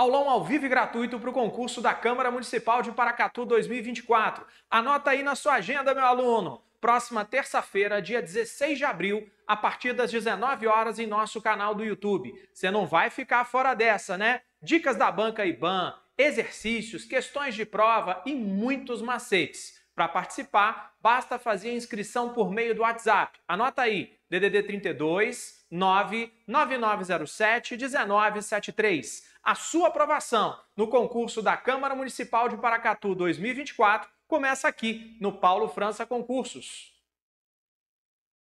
Aulão ao vivo e gratuito para o concurso da Câmara Municipal de Paracatu 2024. Anota aí na sua agenda, meu aluno. Próxima terça-feira, dia 16 de abril, a partir das 19 horas em nosso canal do YouTube. Você não vai ficar fora dessa, né? Dicas da banca IBAN, exercícios, questões de prova e muitos macetes. Para participar, basta fazer a inscrição por meio do WhatsApp. Anota aí: DDD 32 99907-1973. A sua aprovação no concurso da Câmara Municipal de Paracatu 2024 começa aqui no Paulo França Concursos.